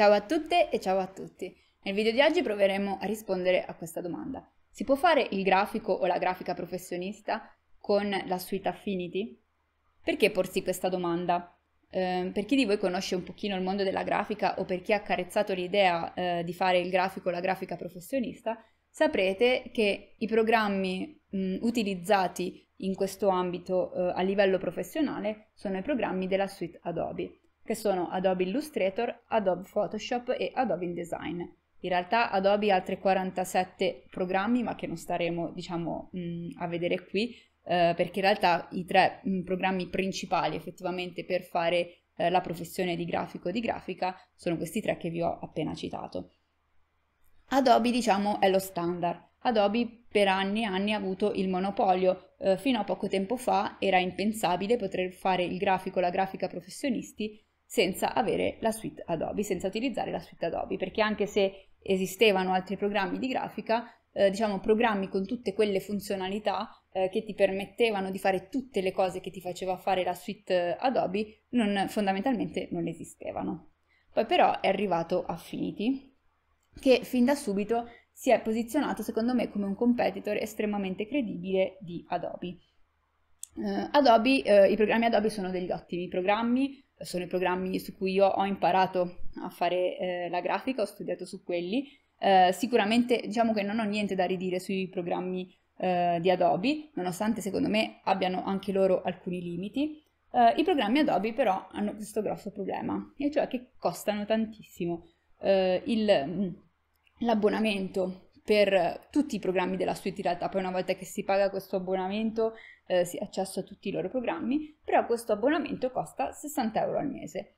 Ciao a tutte e ciao a tutti! Nel video di oggi proveremo a rispondere a questa domanda. Si può fare il grafico o la grafica professionista con la suite Affinity? Perché porsi questa domanda? Eh, per chi di voi conosce un pochino il mondo della grafica o per chi ha accarezzato l'idea eh, di fare il grafico o la grafica professionista, saprete che i programmi mh, utilizzati in questo ambito eh, a livello professionale sono i programmi della suite Adobe che sono Adobe Illustrator, Adobe Photoshop e Adobe InDesign. In realtà Adobe ha altri 47 programmi, ma che non staremo, diciamo, mh, mm, a vedere qui, eh, perché in realtà i tre mh, mm, programmi principali effettivamente per fare eh, la professione di grafico di grafica sono questi tre che vi ho appena citato. Adobe, diciamo, è lo standard. Adobe per anni e anni ha avuto il monopolio, eh, fino a poco tempo fa era impensabile poter fare il grafico, la grafica professionisti senza avere la suite Adobe, senza utilizzare la suite Adobe, perché anche se esistevano altri programmi di grafica, eh, diciamo programmi con tutte quelle funzionalità eh, che ti permettevano di fare tutte le cose che ti faceva fare la suite eh, Adobe, non, fondamentalmente non esistevano. Poi però è arrivato Affinity, che fin da subito si è posizionato secondo me come un competitor estremamente credibile di Adobe. Eh, Adobe eh, i programmi Adobe sono degli ottimi programmi, sono i programmi su cui io ho imparato a fare eh, la grafica, ho studiato su quelli. Eh, sicuramente diciamo che non ho niente da ridire sui programmi eh, di Adobe, nonostante secondo me abbiano anche loro alcuni limiti. Eh, I programmi Adobe però hanno questo grosso problema, e cioè che costano tantissimo. Eh, il, mm, l'abbonamento per tutti i programmi della suite in realtà, poi una volta che si paga questo abbonamento eh, si ha accesso a tutti i loro programmi, però questo abbonamento costa 60 euro al mese.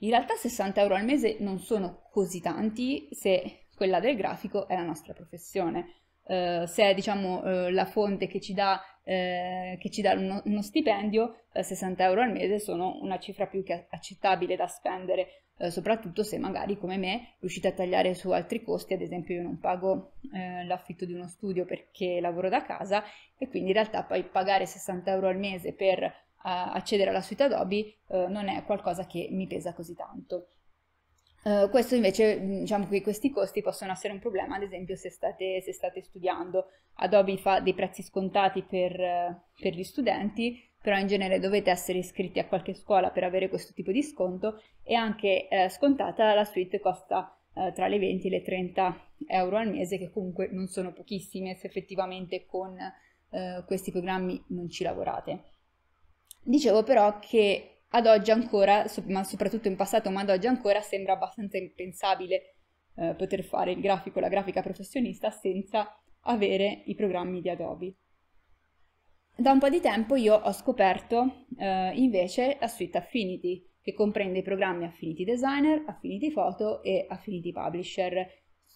In realtà 60 euro al mese non sono così tanti se quella del grafico è la nostra professione. Eh, se è diciamo, eh, la fonte che ci dà, eh, che ci dà uno, uno, stipendio, 60 eh, euro al mese sono una cifra più che accettabile da spendere, eh, soprattutto se magari come me riuscite a tagliare su altri costi, ad esempio io non pago l'affitto di uno studio perché lavoro da casa e quindi in realtà poi pagare 60 euro al mese per accedere alla suite Adobe non è qualcosa che mi pesa così tanto. Eh, questo invece, diciamo che questi costi possono essere un problema, ad esempio se state, se state studiando. Adobe fa dei prezzi scontati per, eh, per, gli studenti, però in genere dovete essere iscritti a qualche scuola per avere questo tipo di sconto e anche eh, scontata la suite costa eh, tra le 20 e le 30 euro al mese, che comunque non sono pochissime se effettivamente con eh, questi programmi non ci lavorate. Dicevo però che ad oggi ancora, ma soprattutto in passato, ma ad oggi ancora sembra abbastanza impensabile eh, poter fare il grafico, la grafica professionista senza avere i programmi di Adobe. Da un po' di tempo io ho scoperto eh, invece la suite Affinity, che comprende i programmi Affinity Designer, Affinity Photo e Affinity Publisher.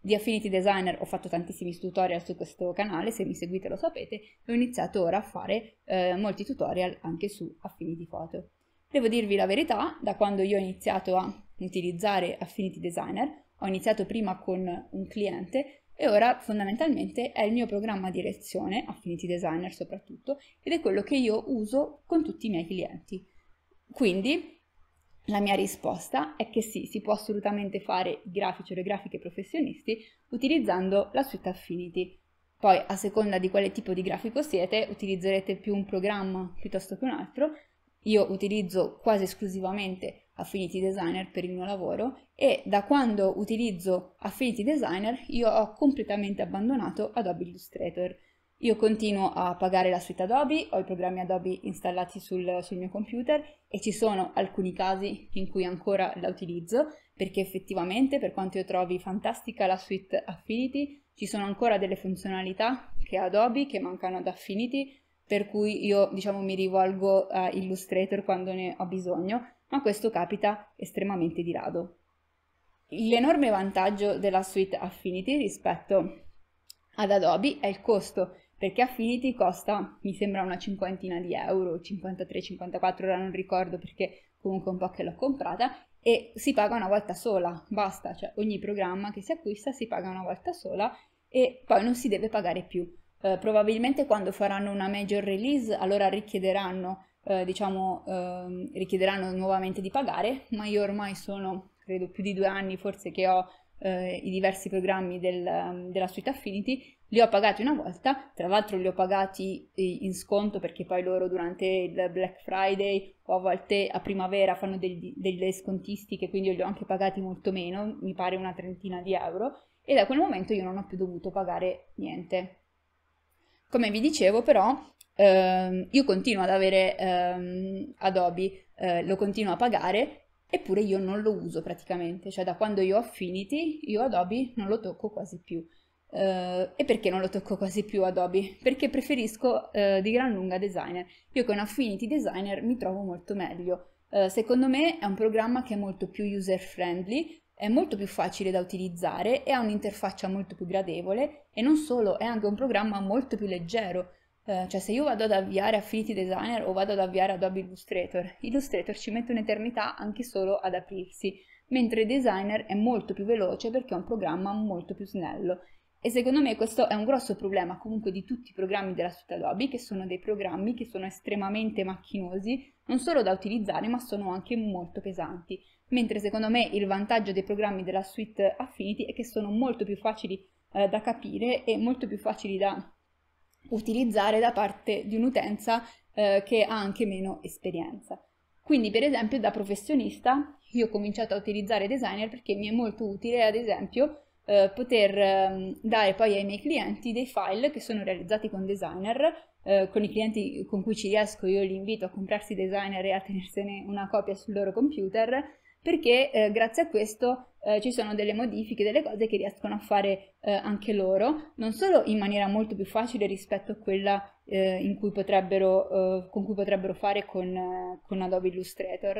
Di Affinity Designer ho fatto tantissimi tutorial su questo canale, se mi seguite lo sapete, e ho iniziato ora a fare eh, molti tutorial anche su Affinity Photo. Devo dirvi la verità, da quando io ho iniziato a utilizzare Affinity Designer, ho iniziato prima con un cliente e ora fondamentalmente è il mio programma di lezione, Affinity Designer soprattutto, ed è quello che io uso con tutti i miei clienti. Quindi la mia risposta è che sì, si può assolutamente fare i grafici o le grafiche professionisti utilizzando la suite Affinity. Poi a seconda di quale tipo di grafico siete utilizzerete più un programma piuttosto che un altro, io utilizzo quasi esclusivamente Affinity Designer per il mio lavoro e da quando utilizzo Affinity Designer io ho completamente abbandonato Adobe Illustrator. Io continuo a pagare la suite Adobe, ho i programmi Adobe installati sul, sul mio computer e ci sono alcuni casi in cui ancora la utilizzo perché effettivamente per quanto io trovi fantastica la suite Affinity ci sono ancora delle funzionalità che Adobe che mancano ad Affinity per cui io diciamo mi rivolgo a Illustrator quando ne ho bisogno, ma questo capita estremamente di rado. L'enorme vantaggio della suite Affinity rispetto ad Adobe è il costo, perché Affinity costa, mi sembra, una cinquantina di euro, 53-54, ora non ricordo perché comunque un po' che l'ho comprata, e si paga una volta sola, basta, cioè ogni programma che si acquista si paga una volta sola e poi non si deve pagare più eh, probabilmente quando faranno una major release allora richiederanno, eh, diciamo, eh, richiederanno nuovamente di pagare, ma io ormai sono, credo, più di due anni forse che ho eh, i diversi programmi del, della suite Affinity, li ho pagati una volta, tra l'altro li ho pagati eh, in sconto perché poi loro durante il Black Friday o a volte a primavera fanno degli, delle scontistiche, quindi io li ho anche pagati molto meno, mi pare una trentina di euro, e da quel momento io non ho più dovuto pagare niente. Come vi dicevo però, ehm, io continuo ad avere ehm, Adobe, eh, lo continuo a pagare, eppure io non lo uso praticamente, cioè da quando io ho Affinity, io Adobe non lo tocco quasi più. Uh, e perché non lo tocco quasi più Adobe? Perché preferisco uh, di gran lunga Designer. Io con Affinity Designer mi trovo molto meglio. Uh, secondo me è un programma che è molto più user friendly, è molto più facile da utilizzare e ha un'interfaccia molto più gradevole e non solo, è anche un programma molto più leggero. Eh, cioè se io vado ad avviare Affinity Designer o vado ad avviare Adobe Illustrator, Illustrator ci mette un'eternità anche solo ad aprirsi, mentre Designer è molto più veloce perché è un programma molto più snello. E secondo me questo è un grosso problema comunque di tutti i programmi della suite Adobe, che sono dei programmi che sono estremamente macchinosi, non solo da utilizzare, ma sono anche molto pesanti mentre secondo me il vantaggio dei programmi della suite Affinity è che sono molto più facili eh, da capire e molto più facili da utilizzare da parte di un'utenza eh, che ha anche meno esperienza. Quindi per esempio da professionista io ho cominciato a utilizzare designer perché mi è molto utile ad esempio eh, poter eh, dare poi ai miei clienti dei file che sono realizzati con designer, eh, con i clienti con cui ci riesco io li invito a comprarsi designer e a tenersene una copia sul loro computer perché eh, grazie a questo eh, ci sono delle modifiche, delle cose che riescono a fare eh, anche loro, non solo in maniera molto più facile rispetto a quella eh, cui eh, con cui potrebbero fare con, eh, con Adobe Illustrator,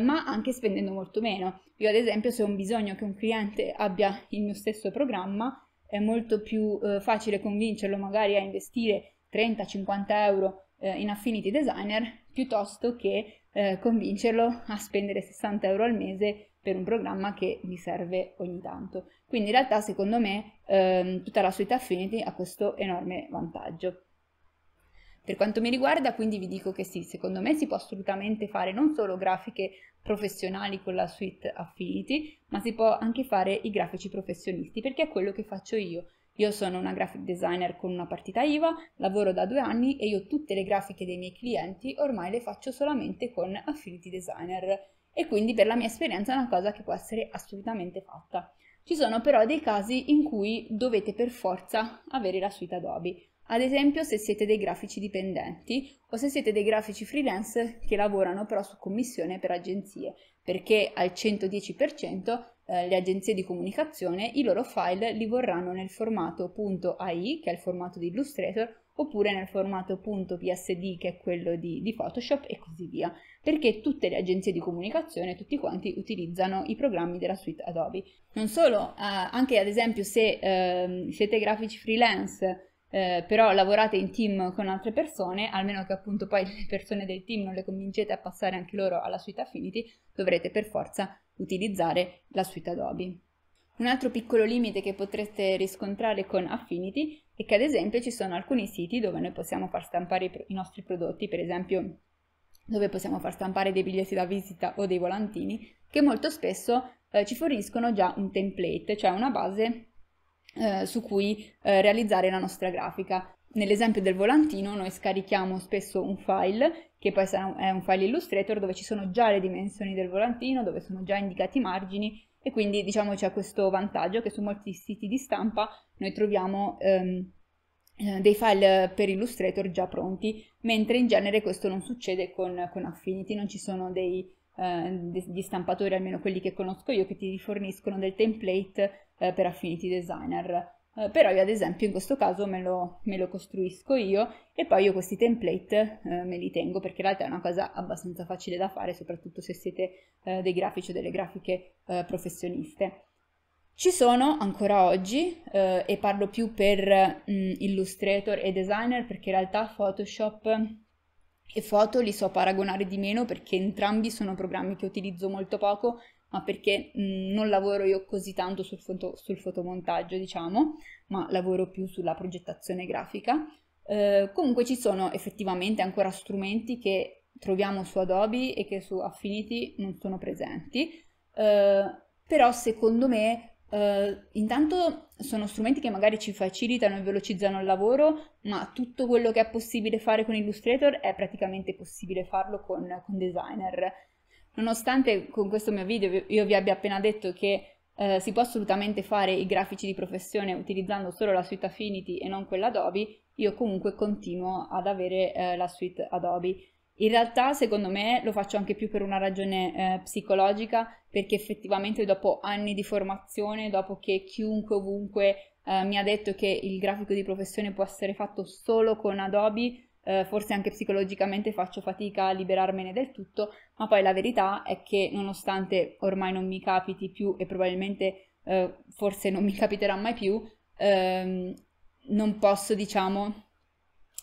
ma anche spendendo molto meno. Io ad esempio se ho un bisogno che un cliente abbia il mio stesso programma, è molto più facile convincerlo magari a investire 30-50 euro eh, in Affinity Designer piuttosto che eh, convincerlo a spendere 60 euro al mese per un programma che gli serve ogni tanto. Quindi in realtà secondo me ehm, tutta la suite Affinity ha questo enorme vantaggio. Per quanto mi riguarda, quindi vi dico che sì, secondo me si può assolutamente fare non solo grafiche professionali con la suite Affinity, ma si può anche fare i grafici professionisti, perché è quello che faccio io. Io sono una graphic designer con una partita IVA, lavoro da due anni e io tutte le grafiche dei miei clienti ormai le faccio solamente con Affinity Designer e quindi per la mia esperienza è una cosa che può essere assolutamente fatta. Ci sono però dei casi in cui dovete per forza avere la suite Adobe. Ad esempio se siete dei grafici dipendenti o se siete dei grafici freelance che lavorano però su commissione per agenzie, perché al 110% eh, le agenzie di comunicazione i loro file li vorranno nel formato .ai, che è il formato di Illustrator, oppure nel formato .psd che è quello di, di, Photoshop e così via, perché tutte le agenzie di comunicazione, tutti quanti utilizzano i programmi della suite Adobe. Non solo, eh, anche ad esempio se eh, siete grafici freelance, eh, però lavorate in team con altre persone, almeno che appunto poi le persone del team non le convincete a passare anche loro alla suite Affinity, dovrete per forza utilizzare la suite Adobe. Un altro piccolo limite che potreste riscontrare con Affinity è che ad esempio ci sono alcuni siti dove noi possiamo far stampare i nostri prodotti, per esempio dove possiamo far stampare dei biglietti da visita o dei volantini, che molto spesso eh, ci forniscono già un template, cioè una base eh, su cui eh, realizzare la nostra grafica nell'esempio del volantino noi scarichiamo spesso un file, che poi è un file Illustrator, dove ci sono già le dimensioni del volantino, dove sono già indicati i margini, e quindi diciamo c'è questo vantaggio che su molti siti di stampa noi troviamo ehm, eh, dei file per Illustrator già pronti, mentre in genere questo non succede con, con Affinity, non ci sono dei, eh, degli stampatori, almeno quelli che conosco io, che ti forniscono del template eh, per Affinity Designer. Eh, però io ad esempio in questo caso me lo, me lo, costruisco io e poi io questi template eh, me li tengo perché in realtà è una cosa abbastanza facile da fare, soprattutto se siete eh, dei grafici o delle grafiche eh, professioniste. Ci sono ancora oggi, eh, e parlo più per mh, mm, Illustrator e designer perché in realtà Photoshop e foto li so paragonare di meno perché entrambi sono programmi che utilizzo molto poco ma perché mh, non lavoro io così tanto sul, foto, sul, fotomontaggio, diciamo, ma lavoro più sulla progettazione grafica. Eh, comunque ci sono effettivamente ancora strumenti che troviamo su Adobe e che su Affinity non sono presenti, eh, però secondo me Uh, intanto sono strumenti che magari ci facilitano e velocizzano il lavoro, ma tutto quello che è possibile fare con Illustrator è praticamente possibile farlo con, con Designer. Nonostante con questo mio video io vi abbia appena detto che eh, si può assolutamente fare i grafici di professione utilizzando solo la suite Affinity e non quella Adobe, io comunque continuo ad avere eh, la suite Adobe. In realtà, secondo me, lo faccio anche più per una ragione eh, psicologica, perché effettivamente dopo anni di formazione, dopo che chiunque ovunque eh, mi ha detto che il grafico di professione può essere fatto solo con Adobe, eh, forse anche psicologicamente faccio fatica a liberarmene del tutto, ma poi la verità è che nonostante ormai non mi capiti più e probabilmente eh, forse non mi capiterà mai più, ehm, non posso, diciamo,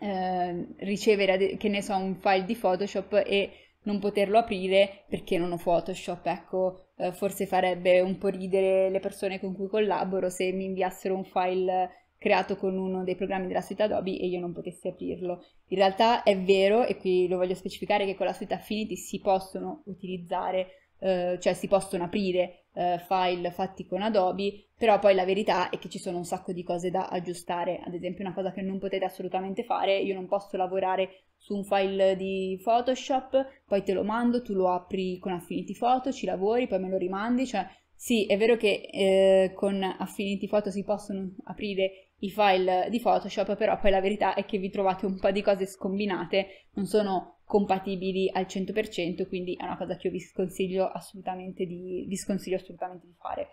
eh, ricevere, che ne so, un file di Photoshop e non poterlo aprire perché non ho Photoshop, ecco, eh, forse farebbe un po' ridere le persone con cui collaboro se mi inviassero un file creato con uno dei programmi della suite Adobe e io non potessi aprirlo. In realtà è vero, e qui lo voglio specificare, che con la suite Affinity si possono utilizzare, eh, cioè si possono aprire eh, file fatti con Adobe, però poi la verità è che ci sono un sacco di cose da aggiustare. Ad esempio una cosa che non potete assolutamente fare, io non posso lavorare su un file di Photoshop, poi te lo mando, tu lo apri con Affinity Photo, ci lavori, poi me lo rimandi, cioè... Sì, è vero che eh, con Affinity Photo si possono aprire i file di Photoshop, però poi la verità è che vi trovate un po' di cose scombinate, non sono compatibili al 100%, quindi è una cosa che io vi sconsiglio assolutamente di, vi sconsiglio assolutamente di fare.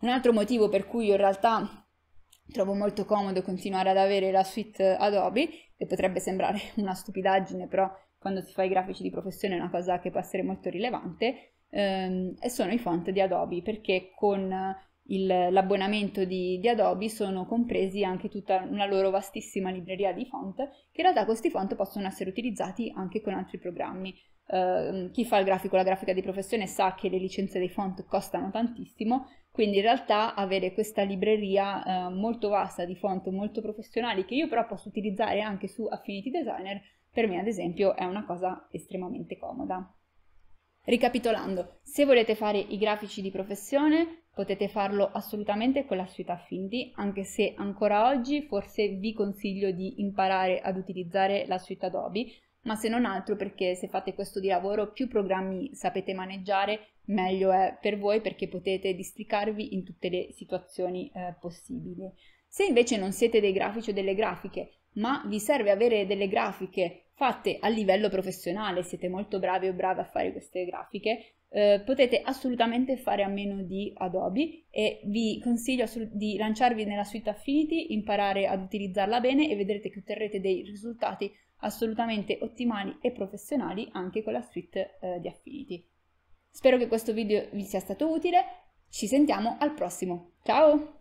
Un altro motivo per cui io in realtà trovo molto comodo continuare ad avere la suite Adobe, che potrebbe sembrare una stupidaggine, però quando si fa i grafici di professione è una cosa che può essere molto rilevante, ehm, sono i font di Adobe, perché con il, l'abbonamento di, di, Adobe sono compresi anche tutta una loro vastissima libreria di font, che in realtà questi font possono essere utilizzati anche con altri programmi. Uh, chi fa il grafico, la grafica di professione sa che le licenze dei font costano tantissimo, quindi in realtà avere questa libreria uh, molto vasta di font molto professionali che io però posso utilizzare anche su Affinity Designer, per me ad esempio è una cosa estremamente comoda. Ricapitolando, se volete fare i grafici di professione potete farlo assolutamente con la suite Affinity, anche se ancora oggi forse vi consiglio di imparare ad utilizzare la suite Adobe, ma se non altro perché se fate questo di lavoro più programmi sapete maneggiare, meglio è per voi perché potete districarvi in tutte le situazioni eh, possibili. Se invece non siete dei grafici o delle grafiche, ma vi serve avere delle grafiche fatte a livello professionale, siete molto bravi o brave a fare queste grafiche, eh, potete assolutamente fare a meno di Adobe e vi consiglio di lanciarvi nella suite Affinity, imparare ad utilizzarla bene e vedrete che otterrete dei risultati assolutamente ottimali e professionali anche con la suite eh, di Affinity. Spero che questo video vi sia stato utile, ci sentiamo al prossimo, ciao!